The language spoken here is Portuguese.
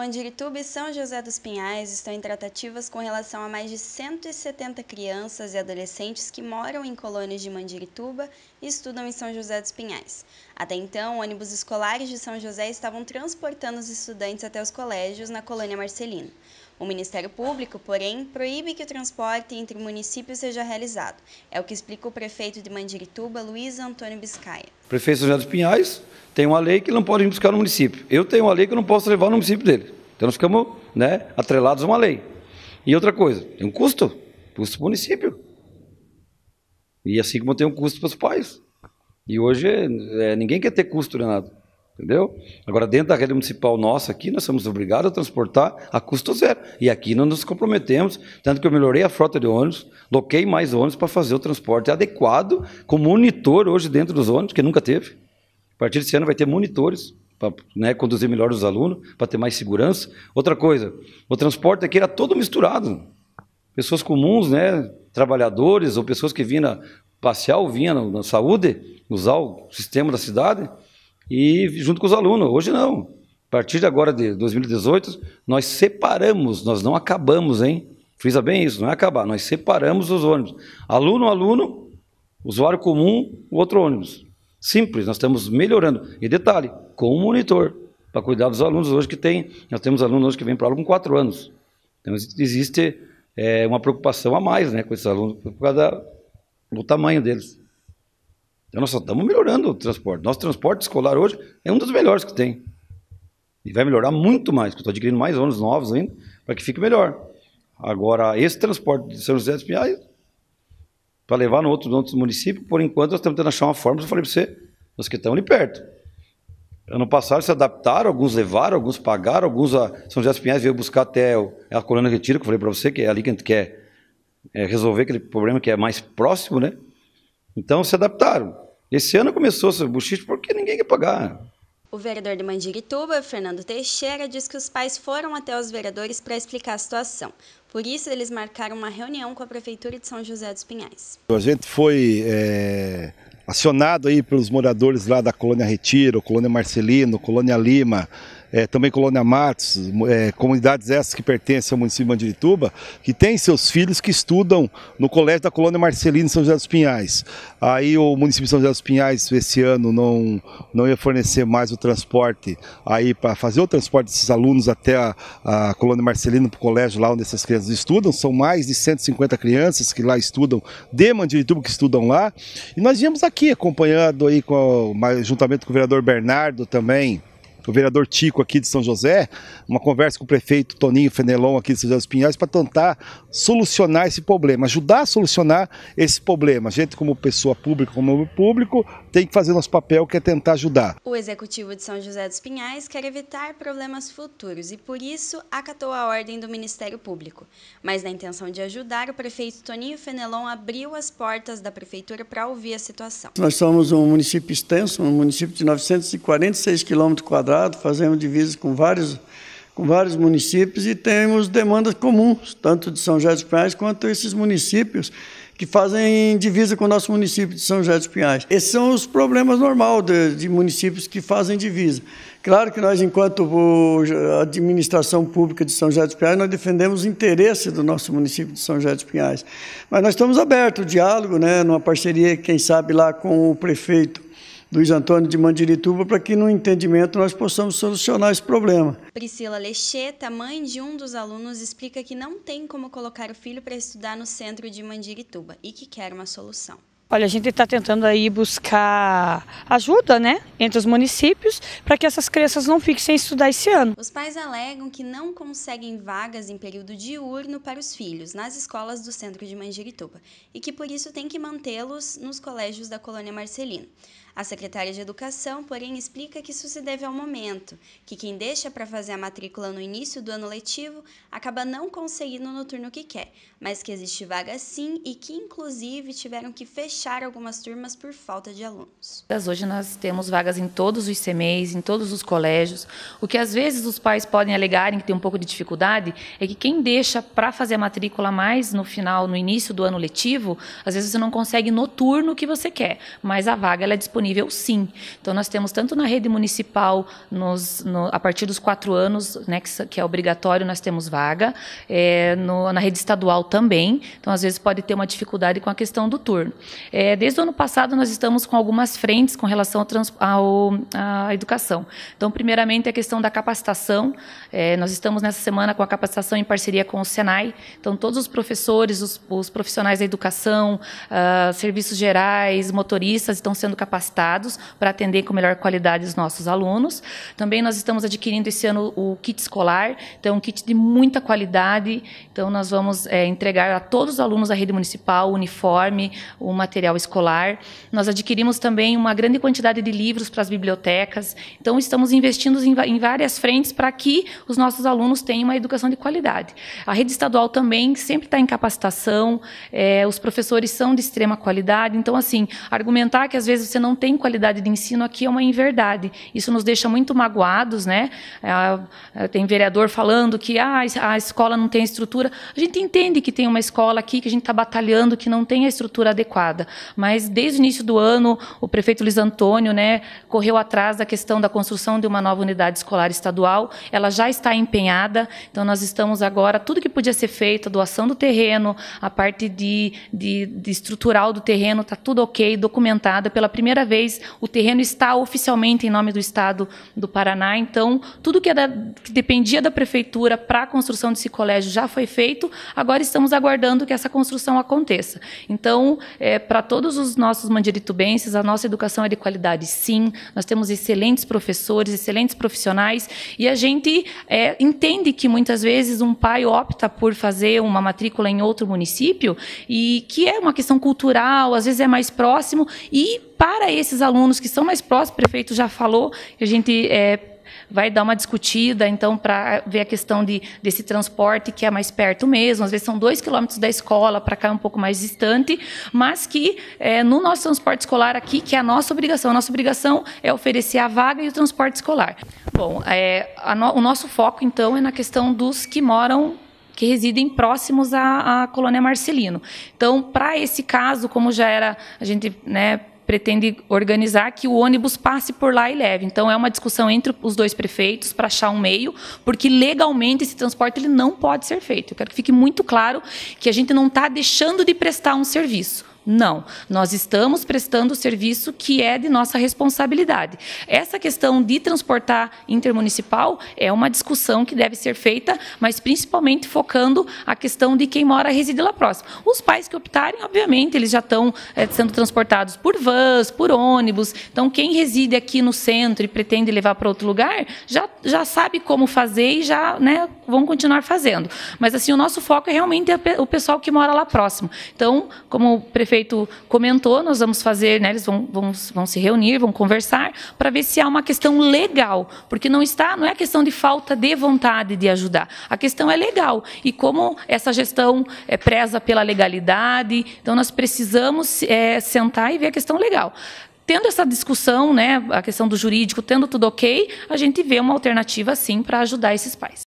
Mandirituba e São José dos Pinhais estão em tratativas com relação a mais de 170 crianças e adolescentes que moram em colônias de Mandirituba e estudam em São José dos Pinhais. Até então, ônibus escolares de São José estavam transportando os estudantes até os colégios na colônia Marcelino. O Ministério Público, porém, proíbe que o transporte entre municípios seja realizado. É o que explica o prefeito de Mandirituba, Luiz Antônio Biscaia. Prefeito São José dos Pinhais tem uma lei que não pode ir buscar no município. Eu tenho uma lei que eu não posso levar no município dele. Então nós ficamos né, atrelados a uma lei. E outra coisa, tem um custo. Custo para o município. E assim como tem um custo para os pais. E hoje é, ninguém quer ter custo de nada. Entendeu? Agora, dentro da rede municipal nossa aqui, nós somos obrigados a transportar a custo zero. E aqui nós nos comprometemos, tanto que eu melhorei a frota de ônibus, loquei mais ônibus para fazer o transporte adequado, com monitor hoje dentro dos ônibus, que nunca teve partir desse ano vai ter monitores para né, conduzir melhor os alunos, para ter mais segurança. Outra coisa, o transporte aqui era todo misturado. Pessoas comuns, né, trabalhadores ou pessoas que vinham na, passear ou vinham na, na saúde, usar o sistema da cidade, e junto com os alunos. Hoje não. A partir de agora, de 2018, nós separamos, nós não acabamos, hein? Frisa bem isso, não é acabar, nós separamos os ônibus. Aluno, aluno, usuário comum, o outro ônibus. Simples, nós estamos melhorando. E detalhe, com um monitor, para cuidar dos alunos hoje que tem. Nós temos alunos hoje que vêm para aula com 4 anos. Então existe é, uma preocupação a mais né, com esses alunos por causa do tamanho deles. Então nós só estamos melhorando o transporte. Nosso transporte escolar hoje é um dos melhores que tem. E vai melhorar muito mais, porque estou adquirindo mais ônibus novos ainda, para que fique melhor. Agora, esse transporte de São José dos Pinhais para levar no outro, no outro município. Por enquanto, nós estamos tentando achar uma forma. Eu falei para você, os que estão ali perto. Ano passado se adaptaram, alguns levaram, alguns pagaram, alguns a São José dos Pinhais veio buscar até é a Colônia Retiro, que eu falei para você, que é ali que a gente quer é, resolver aquele problema que é mais próximo, né? Então se adaptaram. Esse ano começou ser buchiche porque ninguém quer pagar. O vereador de Mandirituba, Fernando Teixeira, diz que os pais foram até os vereadores para explicar a situação. Por isso, eles marcaram uma reunião com a Prefeitura de São José dos Pinhais. A gente foi é, acionado aí pelos moradores lá da Colônia Retiro, Colônia Marcelino, Colônia Lima, é, também Colônia Matos, é, comunidades essas que pertencem ao município de Mandirituba, que têm seus filhos que estudam no colégio da Colônia Marcelino em São José dos Pinhais. Aí o município de São José dos Pinhais, esse ano, não, não ia fornecer mais o transporte aí para fazer o transporte desses alunos até a, a Colônia Marcelino para o colégio lá onde essas crianças estudam. São mais de 150 crianças que lá estudam, de Mandirituba que estudam lá. E nós viemos aqui acompanhando aí com, juntamente com o vereador Bernardo também, o vereador Tico aqui de São José, uma conversa com o prefeito Toninho Fenelon aqui de São José dos Pinhais para tentar solucionar esse problema, ajudar a solucionar esse problema. A gente como pessoa pública, como público, tem que fazer nosso papel, que é tentar ajudar. O executivo de São José dos Pinhais quer evitar problemas futuros e, por isso, acatou a ordem do Ministério Público. Mas, na intenção de ajudar, o prefeito Toninho Fenelon abriu as portas da prefeitura para ouvir a situação. Nós somos um município extenso, um município de 946 quilômetros fazemos divisas com vários com vários municípios e temos demandas comuns, tanto de São José dos Pinhais quanto esses municípios que fazem divisa com o nosso município de São José dos Pinhais. Esses são os problemas normais de, de, municípios que fazem divisa. Claro que nós, enquanto administração pública de São José dos Pinhais, nós defendemos o interesse do nosso município de São José dos Pinhais. Mas nós estamos abertos ao diálogo, né, numa parceria, quem sabe, lá com o prefeito Luiz Antônio de Mandirituba para que, no entendimento, nós possamos solucionar esse problema. Priscila Lecheta, mãe de um dos alunos, explica que não tem como colocar o filho para estudar no centro de Mandirituba e que quer uma solução. Olha, a gente está tentando aí buscar ajuda, né, entre os municípios, para que essas crianças não fiquem sem estudar esse ano. Os pais alegam que não conseguem vagas em período diurno para os filhos nas escolas do centro de Mandirituba e que por isso tem que mantê-los nos colégios da colônia Marcelino. A secretária de Educação, porém, explica que isso se deve ao momento, que quem deixa para fazer a matrícula no início do ano letivo acaba não conseguindo no turno que quer, mas que existe vaga sim e que, inclusive, tiveram que fechar algumas turmas por falta de alunos. Hoje nós temos vagas em todos os CMEs, em todos os colégios. O que às vezes os pais podem alegarem que tem um pouco de dificuldade é que quem deixa para fazer a matrícula mais no final, no início do ano letivo, às vezes você não consegue no turno que você quer, mas a vaga é disponível sim. Então, nós temos tanto na rede municipal, nos, no, a partir dos quatro anos, né, que, que é obrigatório, nós temos vaga, é, no, na rede estadual também. Então, às vezes, pode ter uma dificuldade com a questão do turno. É, desde o ano passado, nós estamos com algumas frentes com relação à educação. Então, primeiramente, a questão da capacitação. É, nós estamos nessa semana com a capacitação em parceria com o Senai. Então, todos os professores, os, os profissionais da educação, uh, serviços gerais, motoristas estão sendo capacitados capacitados para atender com melhor qualidade os nossos alunos. Também nós estamos adquirindo esse ano o kit escolar, então é um kit de muita qualidade. Então nós vamos é, entregar a todos os alunos da rede municipal o uniforme, o material escolar. Nós adquirimos também uma grande quantidade de livros para as bibliotecas. Então estamos investindo em, em várias frentes para que os nossos alunos tenham uma educação de qualidade. A rede estadual também sempre está em capacitação. É, os professores são de extrema qualidade. Então assim, argumentar que às vezes você não tem qualidade de ensino aqui é uma inverdade. Isso nos deixa muito magoados, né? É, é tem vereador falando que ah, a escola não tem estrutura. A gente entende que tem uma escola aqui que a gente está batalhando que não tem a estrutura adequada, mas desde o início do ano o prefeito Luiz Antônio, né, correu atrás da questão da construção de uma nova unidade escolar estadual. Ela já está empenhada, então nós estamos agora tudo que podia ser feito, a doação do terreno, a parte de, de, de estrutural do terreno está tudo ok, documentada pela primeira vez o terreno está oficialmente em nome do Estado do Paraná. Então, tudo que, é que dependia da prefeitura para a construção desse colégio já foi feito. Agora estamos aguardando que essa construção aconteça. Então, é, para todos os nossos mandiritubenses, a nossa educação é de qualidade, sim. Nós temos excelentes professores, excelentes profissionais e a gente é, entende que muitas vezes um pai opta por fazer uma matrícula em outro município e que é uma questão cultural, às vezes é mais próximo e para esses alunos que são mais próximos, o prefeito já falou, a gente é, vai dar uma discutida, então, para ver a questão de, desse transporte que é mais perto mesmo. Às vezes são dois quilômetros da escola, para cá é um pouco mais distante, mas que é, no nosso transporte escolar aqui, que é a nossa obrigação. A nossa obrigação é oferecer a vaga e o transporte escolar. Bom, é, no, o nosso foco, então, é na questão dos que moram que residem próximos à, à colônia Marcelino. Então, para esse caso, como já era, a gente né, pretende organizar que o ônibus passe por lá e leve. Então é uma discussão entre os dois prefeitos para achar um meio, porque legalmente esse transporte ele não pode ser feito. Eu quero que fique muito claro que a gente não está deixando de prestar um serviço. Não, nós estamos prestando o serviço que é de nossa responsabilidade. Essa questão de transportar intermunicipal é uma discussão que deve ser feita, mas principalmente focando a questão de quem mora e reside lá próximo. Os pais que optarem, obviamente, eles já estão é, sendo transportados por vans, por ônibus. Então, quem reside aqui no centro e pretende levar para outro lugar, já, já sabe como fazer e já né, vão continuar fazendo. Mas, assim, o nosso foco é realmente o pessoal que mora lá próximo. Então, como o prefeito prefeito comentou, nós vamos fazer, né, eles vão, vão, vão se reunir, vão conversar, para ver se há uma questão legal, porque não está, não é questão de falta de vontade de ajudar, a questão é legal, e como essa gestão é, preza pela legalidade, então nós precisamos é, sentar e ver a questão legal tendo essa discussão, né, a questão do jurídico, tendo tudo ok, a gente vê uma alternativa sim para ajudar esses pais.